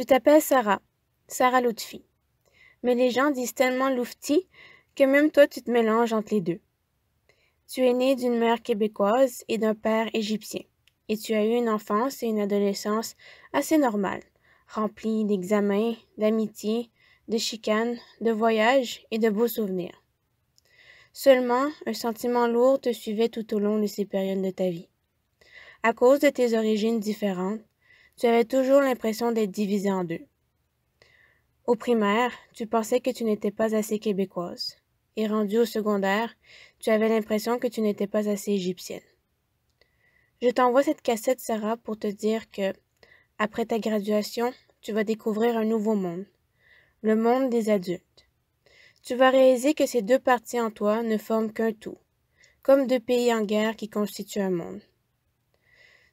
Tu t'appelle Sarah, Sarah Loutfi. Mais les gens disent tellement Loufti que même toi tu te mélanges entre les deux. Tu es née d'une mère québécoise et d'un père égyptien, et tu as eu une enfance et une adolescence assez normales, remplies d'examens, d'amitié, de chicanes, de voyages et de beaux souvenirs. Seulement, un sentiment lourd te suivait tout au long de ces périodes de ta vie. À cause de tes origines différentes, tu avais toujours l'impression d'être divisée en deux. Au primaire, tu pensais que tu n'étais pas assez québécoise. Et rendu au secondaire, tu avais l'impression que tu n'étais pas assez égyptienne. Je t'envoie cette cassette, Sarah, pour te dire que, après ta graduation, tu vas découvrir un nouveau monde, le monde des adultes. Tu vas réaliser que ces deux parties en toi ne forment qu'un tout, comme deux pays en guerre qui constituent un monde.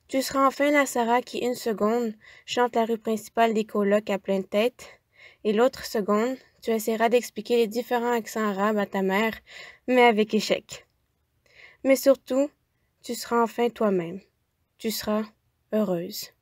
Tu seras enfin la Sarah qui, une seconde, chante la rue principale des colocs à pleine tête, et l'autre seconde, tu essaieras d'expliquer les différents accents arabes à ta mère, mais avec échec. Mais surtout, tu seras enfin toi-même. Tu seras heureuse.